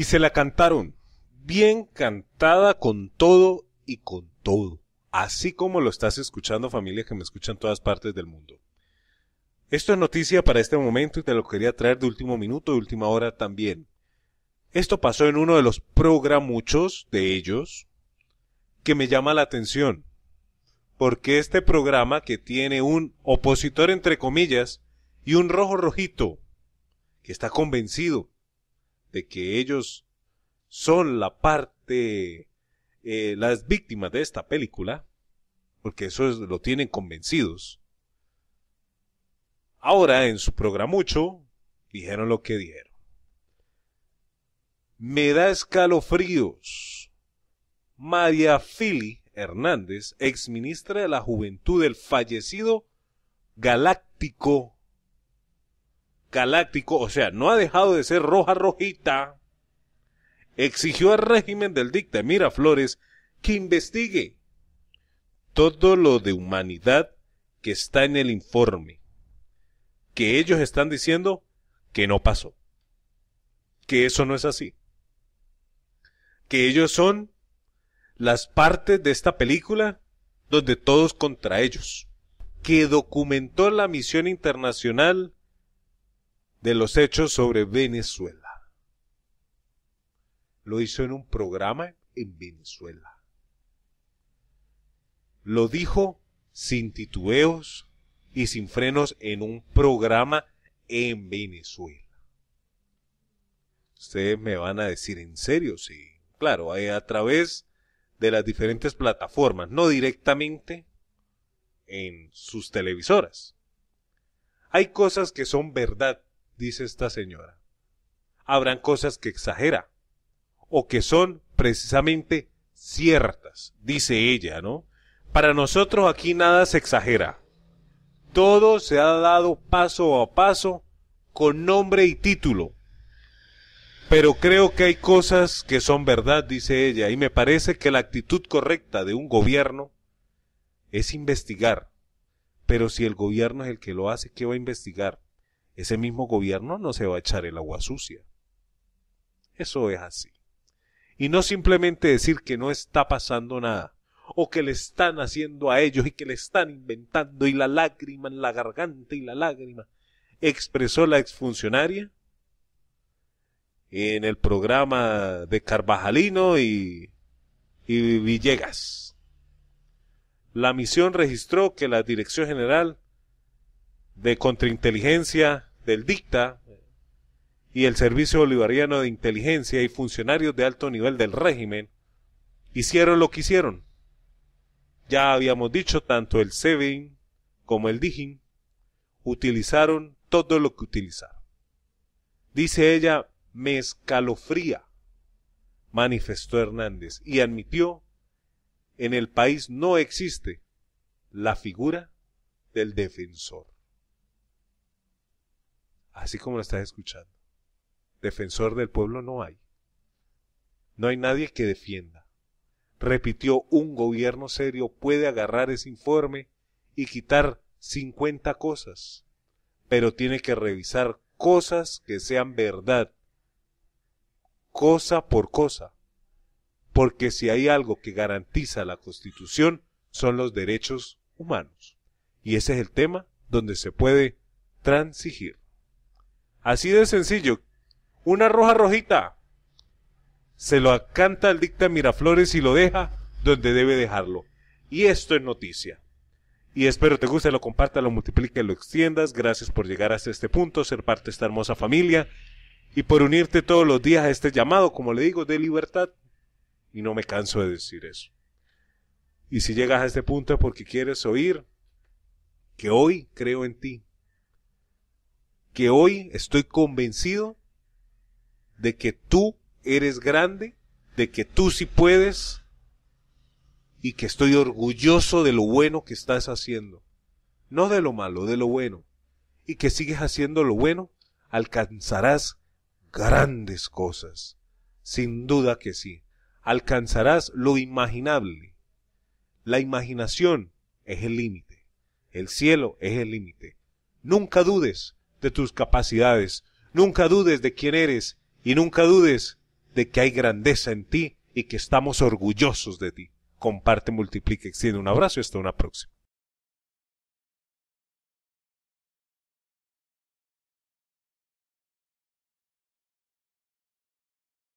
Y se la cantaron, bien cantada con todo y con todo, así como lo estás escuchando familia que me escuchan en todas partes del mundo. Esto es noticia para este momento y te lo quería traer de último minuto, de última hora también. Esto pasó en uno de los programuchos de ellos que me llama la atención, porque este programa que tiene un opositor entre comillas y un rojo rojito, que está convencido de que ellos son la parte, eh, las víctimas de esta película, porque eso lo tienen convencidos. Ahora, en su programucho, dijeron lo que dijeron. Me da escalofríos. María Fili Hernández, ex ministra de la Juventud del fallecido Galáctico Galáctico, o sea, no ha dejado de ser roja rojita, exigió al régimen del dicta Miraflores que investigue todo lo de humanidad que está en el informe, que ellos están diciendo que no pasó, que eso no es así, que ellos son las partes de esta película donde todos contra ellos, que documentó la misión internacional de los hechos sobre Venezuela. Lo hizo en un programa en Venezuela. Lo dijo sin titubeos y sin frenos en un programa en Venezuela. Ustedes me van a decir en serio, sí. Claro, eh, a través de las diferentes plataformas, no directamente en sus televisoras. Hay cosas que son verdad dice esta señora. Habrán cosas que exagera o que son precisamente ciertas, dice ella, ¿no? Para nosotros aquí nada se exagera. Todo se ha dado paso a paso con nombre y título. Pero creo que hay cosas que son verdad, dice ella, y me parece que la actitud correcta de un gobierno es investigar. Pero si el gobierno es el que lo hace, ¿qué va a investigar? ese mismo gobierno no se va a echar el agua sucia. Eso es así. Y no simplemente decir que no está pasando nada, o que le están haciendo a ellos y que le están inventando y la lágrima en la garganta y la lágrima, expresó la exfuncionaria en el programa de Carvajalino y, Villegas. La misión registró que la Dirección General de Contrainteligencia del dicta y el Servicio Bolivariano de Inteligencia y funcionarios de alto nivel del régimen hicieron lo que hicieron. Ya habíamos dicho, tanto el SEBIN como el DIGIN utilizaron todo lo que utilizaron. Dice ella, me escalofría, manifestó Hernández, y admitió, en el país no existe la figura del defensor así como lo estás escuchando. Defensor del pueblo no hay. No hay nadie que defienda. Repitió, un gobierno serio puede agarrar ese informe y quitar 50 cosas, pero tiene que revisar cosas que sean verdad, cosa por cosa, porque si hay algo que garantiza la Constitución son los derechos humanos. Y ese es el tema donde se puede transigir. Así de sencillo. Una roja rojita. Se lo canta el dicta Miraflores y lo deja donde debe dejarlo. Y esto es noticia. Y espero te guste, lo compartas, lo multipliques, lo extiendas. Gracias por llegar hasta este punto, ser parte de esta hermosa familia y por unirte todos los días a este llamado, como le digo, de libertad. Y no me canso de decir eso. Y si llegas a este punto es porque quieres oír que hoy creo en ti, que hoy estoy convencido de que tú eres grande, de que tú sí puedes y que estoy orgulloso de lo bueno que estás haciendo. No de lo malo, de lo bueno. Y que sigues haciendo lo bueno, alcanzarás grandes cosas. Sin duda que sí. Alcanzarás lo imaginable. La imaginación es el límite. El cielo es el límite. Nunca dudes de tus capacidades. Nunca dudes de quién eres y nunca dudes de que hay grandeza en ti y que estamos orgullosos de ti. Comparte, multiplica, extiende un abrazo y hasta una próxima.